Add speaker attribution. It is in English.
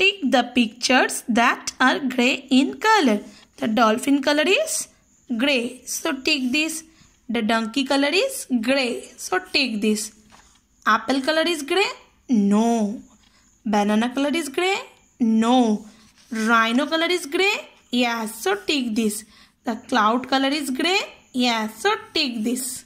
Speaker 1: Take the pictures that are grey in color. The dolphin color is grey. So take this. The donkey color is grey. So take this. Apple color is grey? No. Banana color is grey? No. Rhino color is grey? Yes. So take this. The cloud color is grey? Yes. So take this.